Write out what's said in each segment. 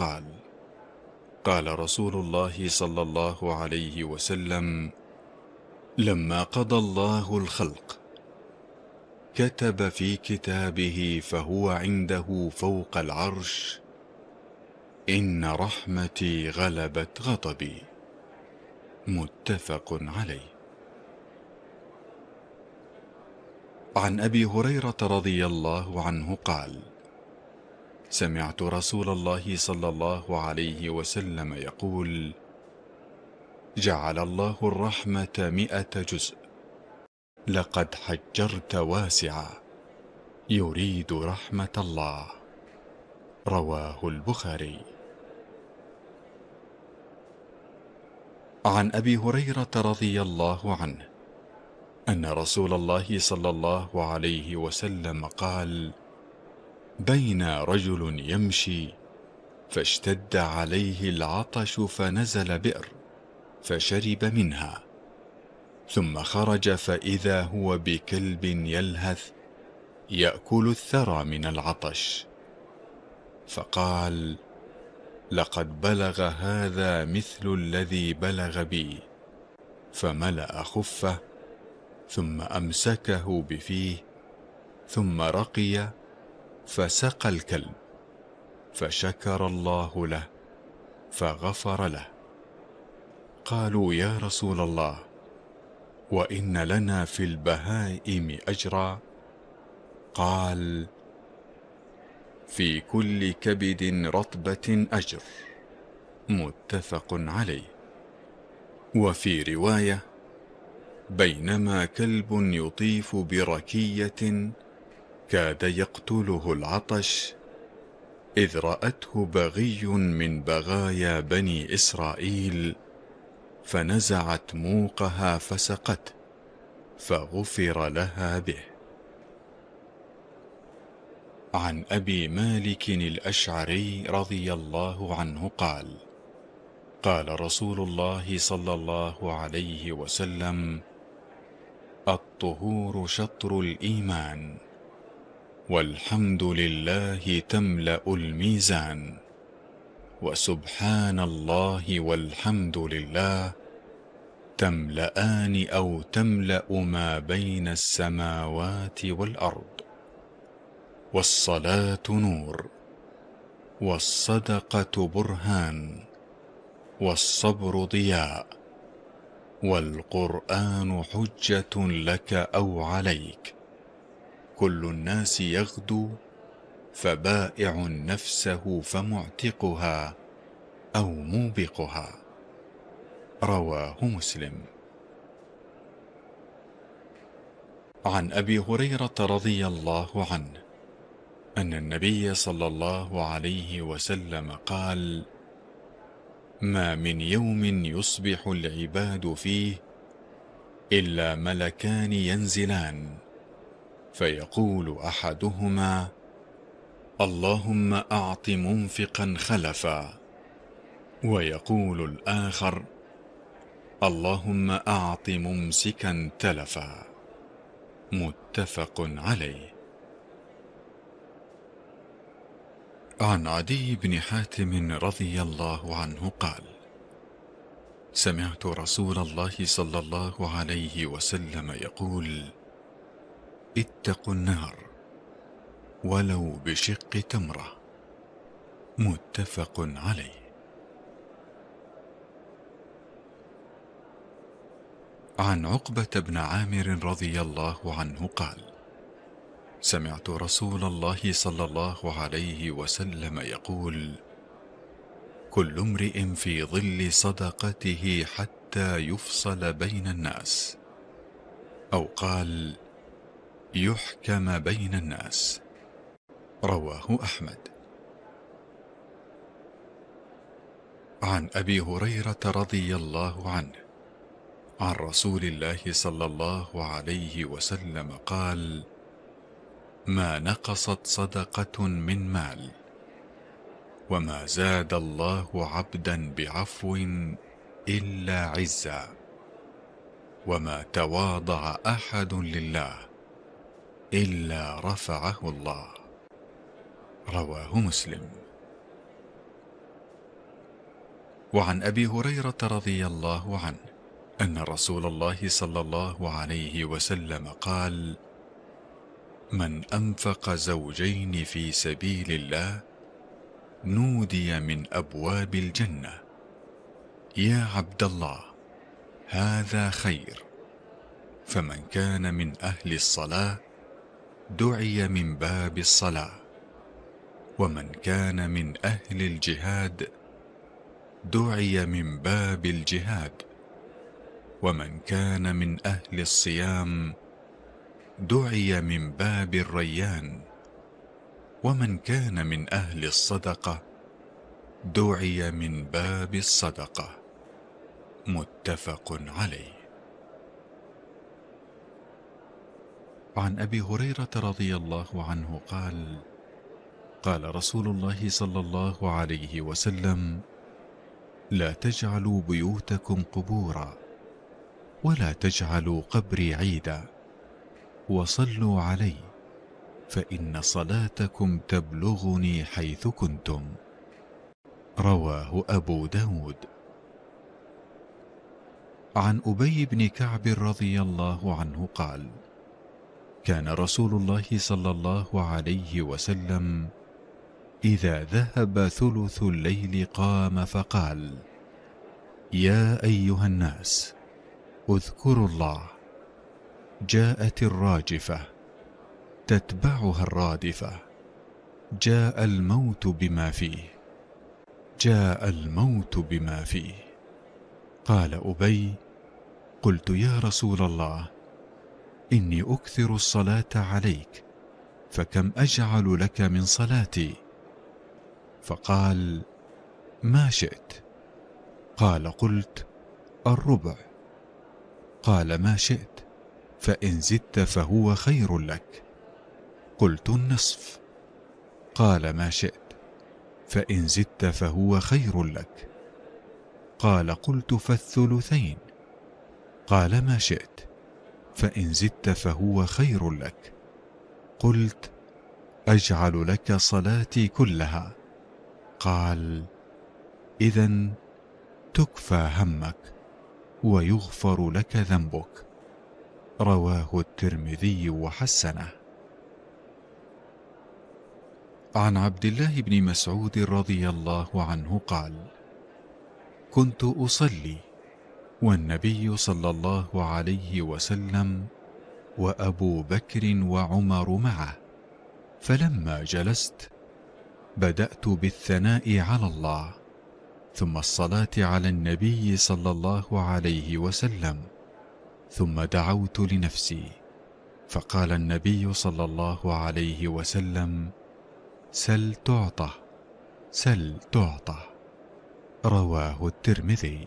قال قال رسول الله صلى الله عليه وسلم لما قضى الله الخلق كتب في كتابه فهو عنده فوق العرش إن رحمتي غلبت غضبي متفق عليه عن أبي هريرة رضي الله عنه قال سمعت رسول الله صلى الله عليه وسلم يقول جعل الله الرحمة مئة جزء لقد حجرت واسعا يريد رحمة الله رواه البخاري عن أبي هريرة رضي الله عنه أن رسول الله صلى الله عليه وسلم قال بين رجل يمشي فاشتد عليه العطش فنزل بئر فشرب منها ثم خرج فإذا هو بكلب يلهث يأكل الثرى من العطش فقال لقد بلغ هذا مثل الذي بلغ بي فملأ خفه ثم أمسكه بفيه ثم رقي فسقى الكلب فشكر الله له فغفر له قالوا يا رسول الله وإن لنا في البهائم أجرا قال في كل كبد رطبة أجر متفق عليه وفي رواية بينما كلب يطيف بركية كاد يقتله العطش إذ رأته بغي من بغايا بني إسرائيل فنزعت موقها فسقته فغفر لها به عن أبي مالك الأشعري رضي الله عنه قال قال رسول الله صلى الله عليه وسلم الطهور شطر الإيمان والحمد لله تملأ الميزان وسبحان الله والحمد لله تملأان أو تملأ ما بين السماوات والأرض والصلاة نور والصدقة برهان والصبر ضياء والقرآن حجة لك أو عليك كل الناس يغدو فبائع نفسه فمعتقها أو موبقها رواه مسلم عن أبي هريرة رضي الله عنه أن النبي صلى الله عليه وسلم قال ما من يوم يصبح العباد فيه إلا ملكان ينزلان فيقول احدهما اللهم اعط منفقا خلفا ويقول الاخر اللهم اعط ممسكا تلفا متفق عليه عن عدي بن حاتم رضي الله عنه قال سمعت رسول الله صلى الله عليه وسلم يقول اتقوا النار ولو بشق تمرة متفق عليه عن عقبة بن عامر رضي الله عنه قال سمعت رسول الله صلى الله عليه وسلم يقول كل امرئ في ظل صدقته حتى يفصل بين الناس أو قال يحكم بين الناس رواه أحمد عن أبي هريرة رضي الله عنه عن رسول الله صلى الله عليه وسلم قال ما نقصت صدقة من مال وما زاد الله عبدا بعفو إلا عزا وما تواضع أحد لله إلا رفعه الله رواه مسلم وعن أبي هريرة رضي الله عنه أن رسول الله صلى الله عليه وسلم قال من أنفق زوجين في سبيل الله نودي من أبواب الجنة يا عبد الله هذا خير فمن كان من أهل الصلاة دعي من باب الصلاة ومن كان من أهل الجهاد دعي من باب الجهاد ومن كان من أهل الصيام دعي من باب الريان ومن كان من أهل الصدقة دعي من باب الصدقة متفق عليه عن أبي هريرة رضي الله عنه قال قال رسول الله صلى الله عليه وسلم لا تجعلوا بيوتكم قبورا ولا تجعلوا قبري عيدا وصلوا علي فإن صلاتكم تبلغني حيث كنتم رواه أبو داود عن أبي بن كعب رضي الله عنه قال كان رسول الله صلى الله عليه وسلم إذا ذهب ثلث الليل قام فقال يا أيها الناس اذكروا الله جاءت الراجفة تتبعها الرادفة جاء الموت بما فيه جاء الموت بما فيه قال أبي قلت يا رسول الله إني أكثر الصلاة عليك فكم أجعل لك من صلاتي فقال ما شئت قال قلت الربع قال ما شئت فإن زدت فهو خير لك قلت النصف قال ما شئت فإن زدت فهو خير لك قال قلت فالثلثين قال ما شئت فان زدت فهو خير لك قلت اجعل لك صلاتي كلها قال اذا تكفى همك ويغفر لك ذنبك رواه الترمذي وحسنه عن عبد الله بن مسعود رضي الله عنه قال كنت اصلي والنبي صلى الله عليه وسلم وأبو بكر وعمر معه فلما جلست بدأت بالثناء على الله ثم الصلاة على النبي صلى الله عليه وسلم ثم دعوت لنفسي فقال النبي صلى الله عليه وسلم سل تعطى سل تعطى رواه الترمذي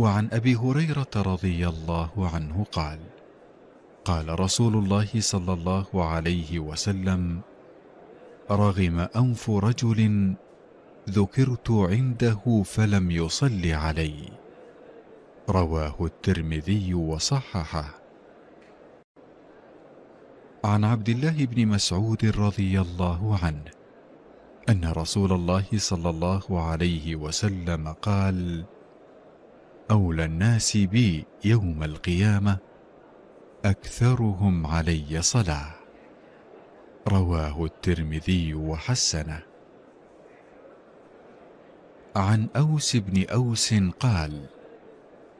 وعن أبي هريرة رضي الله عنه قال قال رسول الله صلى الله عليه وسلم رغم أنف رجل ذكرت عنده فلم يصل علي رواه الترمذي وصححه عن عبد الله بن مسعود رضي الله عنه أن رسول الله صلى الله عليه وسلم قال أولى الناس بي يوم القيامة أكثرهم علي صلاة رواه الترمذي وحسنه عن أوس بن أوس قال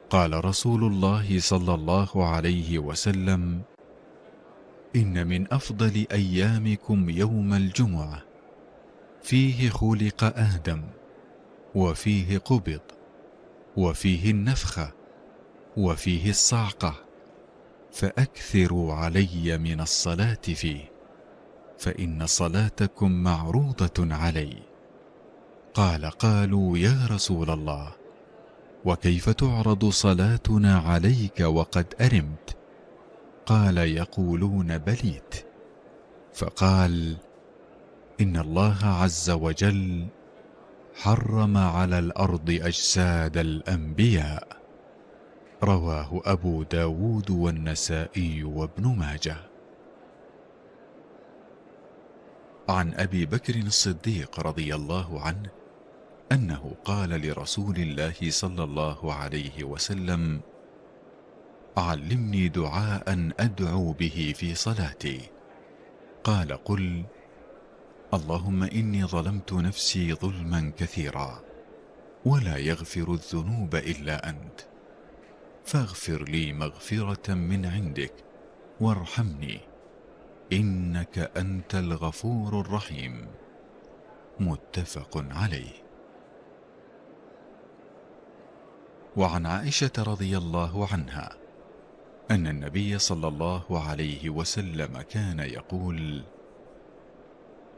قال رسول الله صلى الله عليه وسلم إن من أفضل أيامكم يوم الجمعة فيه خلق آدم وفيه قبض وفيه النفخة وفيه الصعقة فأكثروا علي من الصلاة فيه فإن صلاتكم معروضة علي قال قالوا يا رسول الله وكيف تعرض صلاتنا عليك وقد أرمت قال يقولون بليت فقال إن الله عز وجل حرم على الأرض أجساد الأنبياء رواه أبو داود والنسائي وابن ماجه عن أبي بكر الصديق رضي الله عنه أنه قال لرسول الله صلى الله عليه وسلم علمني دعاء أدعو به في صلاتي قال قل اللهم إني ظلمت نفسي ظلما كثيرا ولا يغفر الذنوب إلا أنت فاغفر لي مغفرة من عندك وارحمني إنك أنت الغفور الرحيم متفق عليه وعن عائشة رضي الله عنها أن النبي صلى الله عليه وسلم كان يقول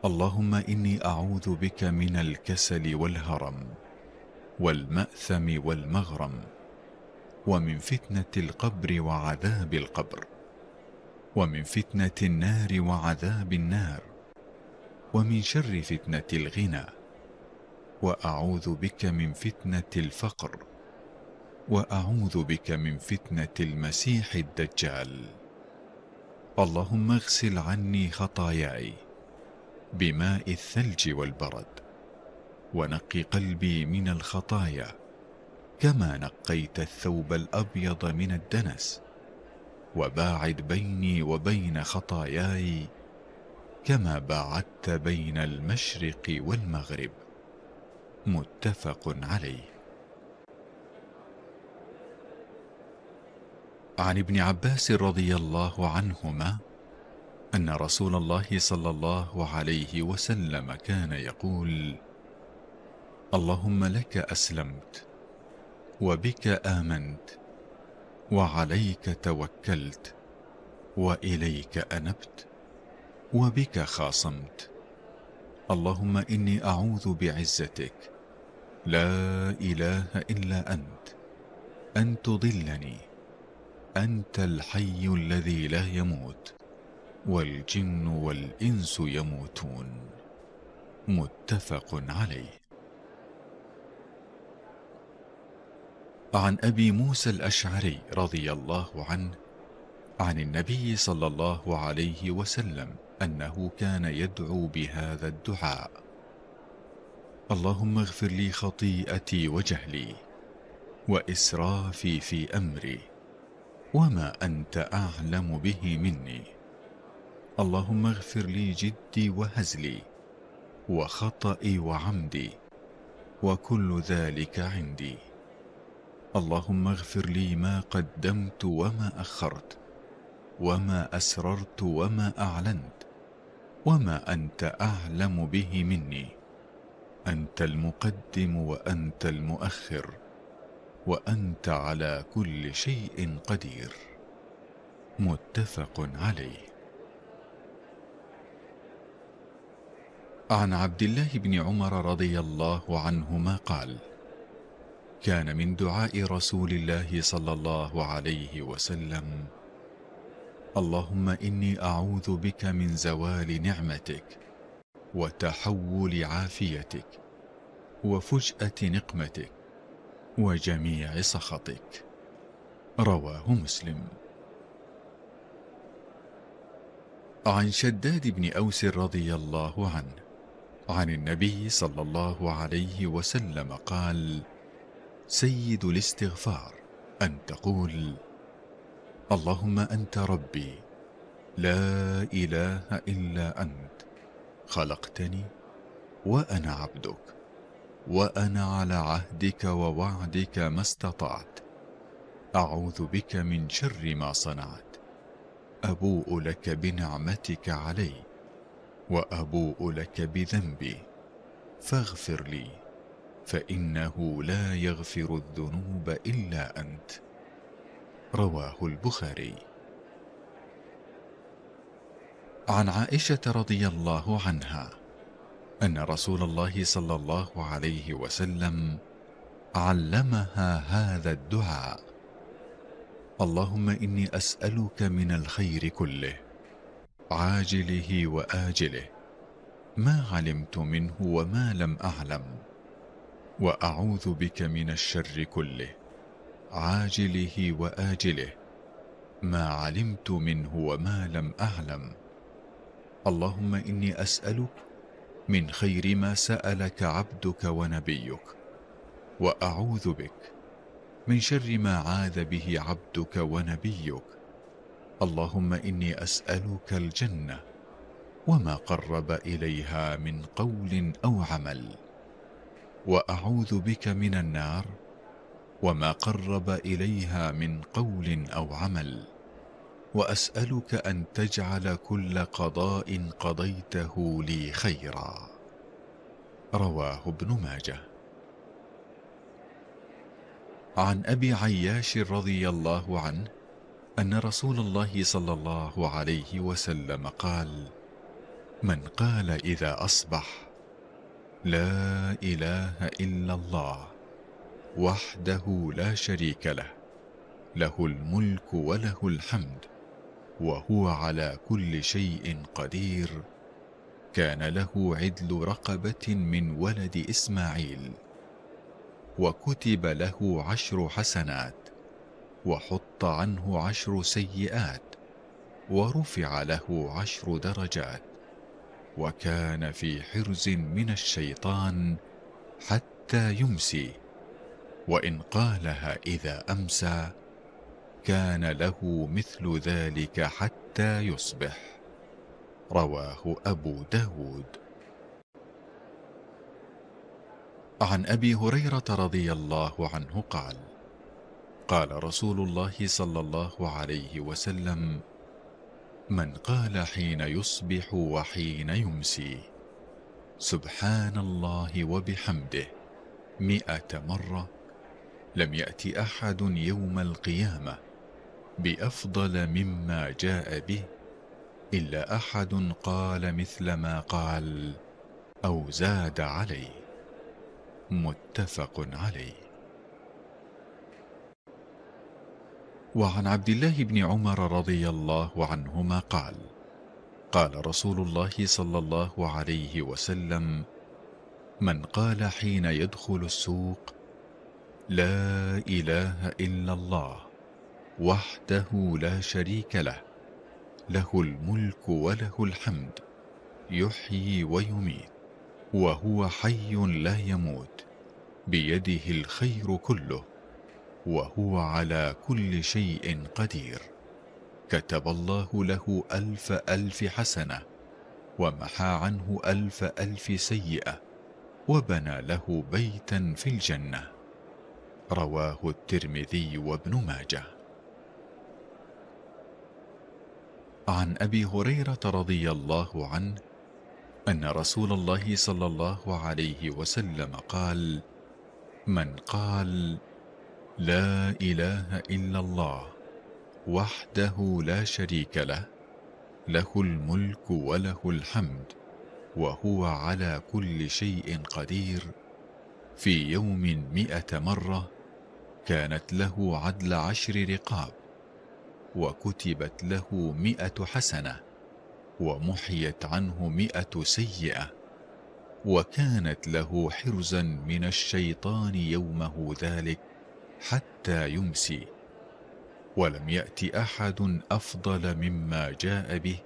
اللهم إني أعوذ بك من الكسل والهرم والمأثم والمغرم ومن فتنة القبر وعذاب القبر ومن فتنة النار وعذاب النار ومن شر فتنة الغنى وأعوذ بك من فتنة الفقر وأعوذ بك من فتنة المسيح الدجال اللهم اغسل عني خطاياي بماء الثلج والبرد ونق قلبي من الخطايا كما نقيت الثوب الأبيض من الدنس وباعد بيني وبين خطاياي كما باعدت بين المشرق والمغرب متفق عليه عن ابن عباس رضي الله عنهما أن رسول الله صلى الله عليه وسلم كان يقول اللهم لك أسلمت وبك آمنت وعليك توكلت وإليك أنبت وبك خاصمت اللهم إني أعوذ بعزتك لا إله إلا أنت أن تضلني أنت الحي الذي لا يموت والجن والإنس يموتون متفق عليه عن أبي موسى الأشعري رضي الله عنه عن النبي صلى الله عليه وسلم أنه كان يدعو بهذا الدعاء اللهم اغفر لي خطيئتي وجهلي وإسرافي في أمري وما أنت أعلم به مني اللهم اغفر لي جدي وهزلي وخطئي وعمدي وكل ذلك عندي اللهم اغفر لي ما قدمت وما أخرت وما أسررت وما أعلنت وما أنت أعلم به مني أنت المقدم وأنت المؤخر وأنت على كل شيء قدير متفق عليه عن عبد الله بن عمر رضي الله عنهما قال كان من دعاء رسول الله صلى الله عليه وسلم اللهم إني أعوذ بك من زوال نعمتك وتحول عافيتك وفجأة نقمتك وجميع سخطك رواه مسلم عن شداد بن أوس رضي الله عنه عن النبي صلى الله عليه وسلم قال سيد الاستغفار أن تقول اللهم أنت ربي لا إله إلا أنت خلقتني وأنا عبدك وأنا على عهدك ووعدك ما استطعت أعوذ بك من شر ما صنعت أبوء لك بنعمتك علي وابوء لك بذنبي فاغفر لي فانه لا يغفر الذنوب الا انت رواه البخاري عن عائشه رضي الله عنها ان رسول الله صلى الله عليه وسلم علمها هذا الدعاء اللهم اني اسالك من الخير كله عاجله واجله ما علمت منه وما لم اعلم واعوذ بك من الشر كله عاجله واجله ما علمت منه وما لم اعلم اللهم اني اسالك من خير ما سالك عبدك ونبيك واعوذ بك من شر ما عاذ به عبدك ونبيك اللهم إني أسألك الجنة وما قرب إليها من قول أو عمل وأعوذ بك من النار وما قرب إليها من قول أو عمل وأسألك أن تجعل كل قضاء قضيته لي خيرا رواه ابن ماجه عن أبي عياش رضي الله عنه أن رسول الله صلى الله عليه وسلم قال من قال إذا أصبح لا إله إلا الله وحده لا شريك له له الملك وله الحمد وهو على كل شيء قدير كان له عدل رقبة من ولد إسماعيل وكتب له عشر حسنات وحط عنه عشر سيئات ورفع له عشر درجات وكان في حرز من الشيطان حتى يمسي وإن قالها إذا أمسى كان له مثل ذلك حتى يصبح رواه أبو داود عن أبي هريرة رضي الله عنه قال قال رسول الله صلى الله عليه وسلم من قال حين يصبح وحين يمسي سبحان الله وبحمده مئة مرة لم يأت أحد يوم القيامة بأفضل مما جاء به إلا أحد قال مثل ما قال أو زاد عليه متفق عليه وعن عبد الله بن عمر رضي الله عنهما قال قال رسول الله صلى الله عليه وسلم من قال حين يدخل السوق لا إله إلا الله وحده لا شريك له له الملك وله الحمد يحيي ويميت وهو حي لا يموت بيده الخير كله وهو على كل شيء قدير كتب الله له ألف ألف حسنة ومحى عنه ألف ألف سيئة وبنى له بيتا في الجنة رواه الترمذي وابن ماجه عن أبي هريرة رضي الله عنه أن رسول الله صلى الله عليه وسلم قال من قال لا إله إلا الله وحده لا شريك له له الملك وله الحمد وهو على كل شيء قدير في يوم مئة مرة كانت له عدل عشر رقاب وكتبت له مئة حسنة ومحيت عنه مئة سيئة وكانت له حرزا من الشيطان يومه ذلك حتى يمسي ولم يأت أحد أفضل مما جاء به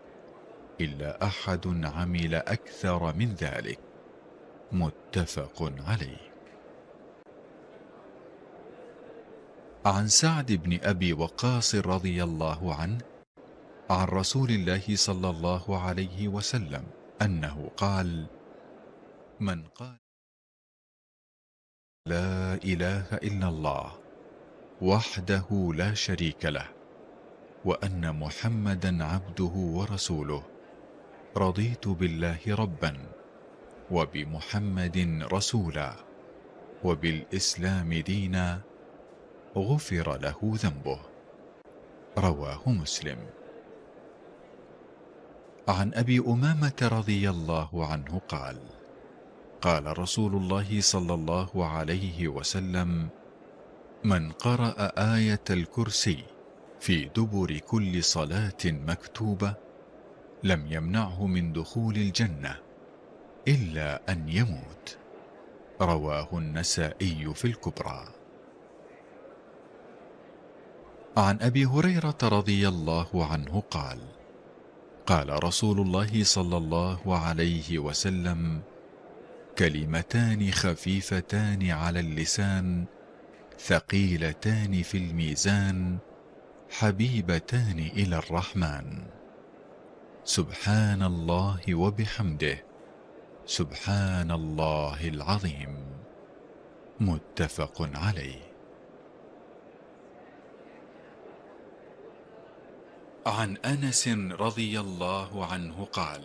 إلا أحد عمل أكثر من ذلك متفق عليه عن سعد بن أبي وقاص رضي الله عنه عن رسول الله صلى الله عليه وسلم أنه قال من قال لا إله إلا الله وحده لا شريك له وأن محمدا عبده ورسوله رضيت بالله ربا وبمحمد رسولا وبالإسلام دينا غفر له ذنبه رواه مسلم عن أبي أمامة رضي الله عنه قال قال رسول الله صلى الله عليه وسلم من قرأ آية الكرسي في دبر كل صلاة مكتوبة لم يمنعه من دخول الجنة إلا أن يموت رواه النسائي في الكبرى عن أبي هريرة رضي الله عنه قال قال رسول الله صلى الله عليه وسلم كلمتان خفيفتان على اللسان ثقيلتان في الميزان حبيبتان إلى الرحمن سبحان الله وبحمده سبحان الله العظيم متفق عليه عن أنس رضي الله عنه قال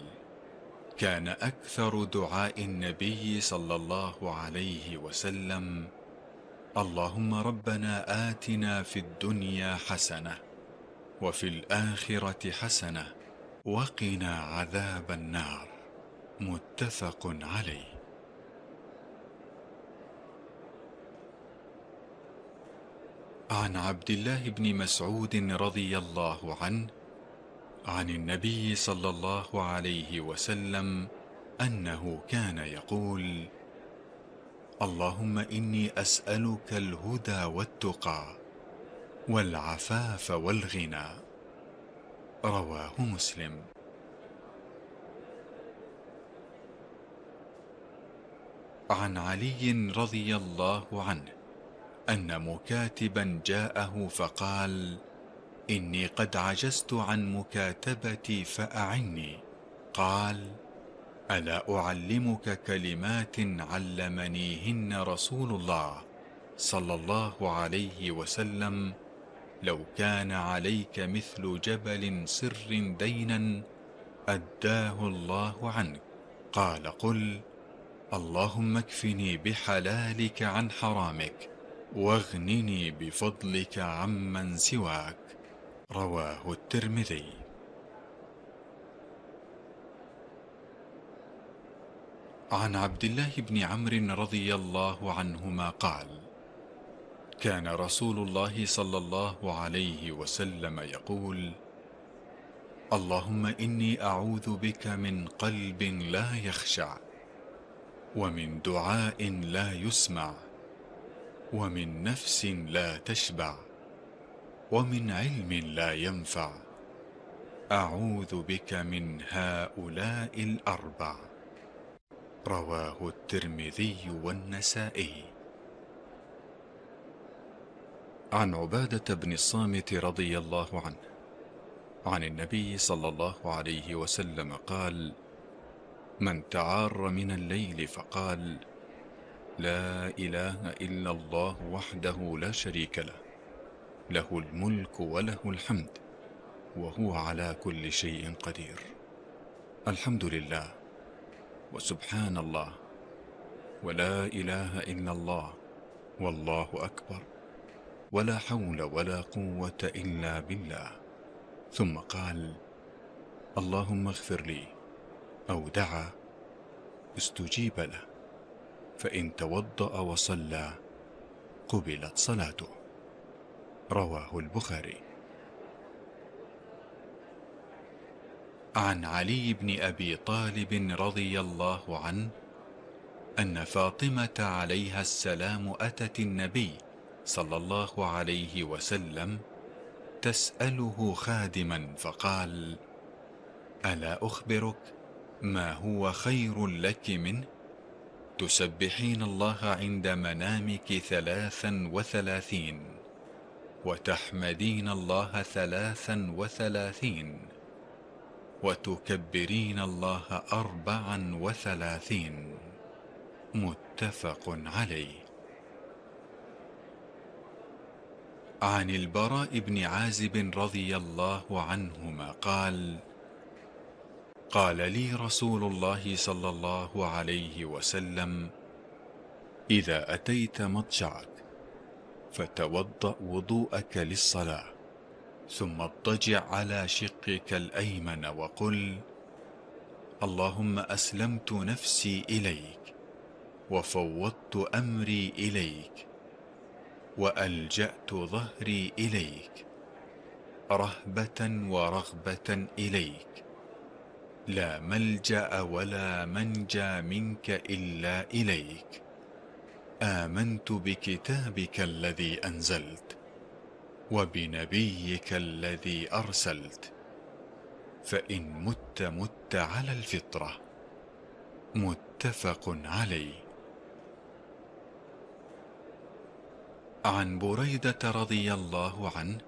كان أكثر دعاء النبي صلى الله عليه وسلم اللهم ربنا آتنا في الدنيا حسنة وفي الآخرة حسنة وقنا عذاب النار متفق عليه عن عبد الله بن مسعود رضي الله عنه عن النبي صلى الله عليه وسلم أنه كان يقول اللهم إني أسألك الهدى والتقى والعفاف والغنى رواه مسلم عن علي رضي الله عنه أن مكاتبا جاءه فقال إني قد عجزت عن مكاتبتي فأعني قال ألا أعلمك كلمات علمنيهن رسول الله صلى الله عليه وسلم لو كان عليك مثل جبل سر دينا أداه الله عنك قال قل اللهم اكفني بحلالك عن حرامك واغنني بفضلك عمن سواك رواه الترمذي عن عبد الله بن عمرو رضي الله عنهما قال كان رسول الله صلى الله عليه وسلم يقول اللهم إني أعوذ بك من قلب لا يخشع ومن دعاء لا يسمع ومن نفس لا تشبع ومن علم لا ينفع أعوذ بك من هؤلاء الأربع رواه الترمذي والنسائي عن عبادة بن الصامت رضي الله عنه عن النبي صلى الله عليه وسلم قال من تعار من الليل فقال لا إله إلا الله وحده لا شريك له له الملك وله الحمد وهو على كل شيء قدير الحمد لله وسبحان الله ولا إله إلا الله والله أكبر ولا حول ولا قوة إلا بالله ثم قال اللهم اغفر لي أو دعا استجيب له فإن توضأ وصلى قبلت صلاته رواه البخاري عن علي بن أبي طالب رضي الله عنه أن فاطمة عليها السلام أتت النبي صلى الله عليه وسلم تسأله خادما فقال ألا أخبرك ما هو خير لك منه تسبحين الله عند منامك ثلاثا وثلاثين وتحمدين الله ثلاثا وثلاثين وتكبرين الله أربعا وثلاثين متفق عليه عن البراء بن عازب رضي الله عنهما قال قال لي رسول الله صلى الله عليه وسلم إذا أتيت مضجعك فتوضأ وضوءك للصلاة ثم اضطجع على شقك الأيمن وقل اللهم أسلمت نفسي إليك وفوضت أمري إليك وألجأت ظهري إليك رهبة ورغبة إليك لا ملجأ ولا منجى منك إلا إليك آمنت بكتابك الذي أنزلت وبنبيك الذي أرسلت فإن مت مت على الفطرة متفق عليه عن بريدة رضي الله عنه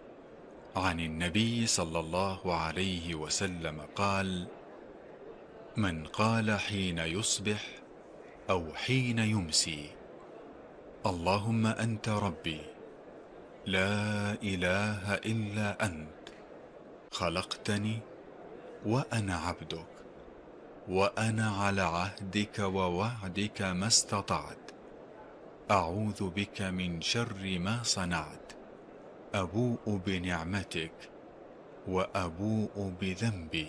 عن النبي صلى الله عليه وسلم قال من قال حين يصبح أو حين يمسي اللهم أنت ربي لا إله إلا أنت خلقتني وأنا عبدك وأنا على عهدك ووعدك ما استطعت أعوذ بك من شر ما صنعت أبوء بنعمتك وأبوء بذنبي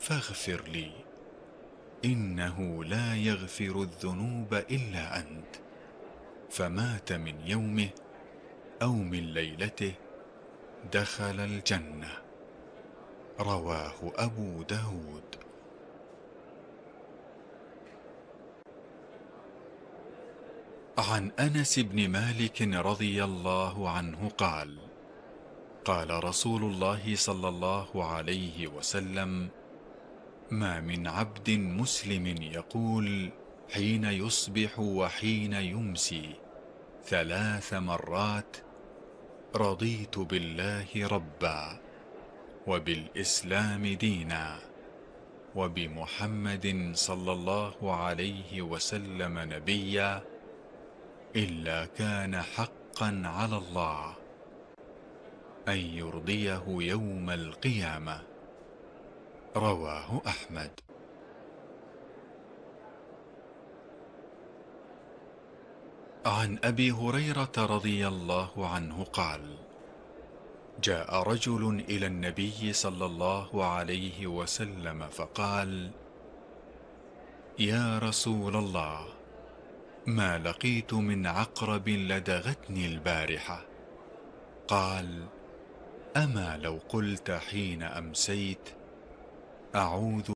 فاغفر لي إنه لا يغفر الذنوب إلا أنت فمات من يومه أو من ليلته دخل الجنة رواه أبو داود عن أنس بن مالك رضي الله عنه قال قال رسول الله صلى الله عليه وسلم ما من عبد مسلم يقول حين يصبح وحين يمسي ثلاث مرات رضيت بالله ربا وبالإسلام دينا وبمحمد صلى الله عليه وسلم نبيا إلا كان حقا على الله أن يرضيه يوم القيامة رواه أحمد عن أبي هريرة رضي الله عنه قال جاء رجل إلى النبي صلى الله عليه وسلم فقال يا رسول الله ما لقيت من عقرب لدغتني البارحة قال أما لو قلت حين أمسيت أعوذ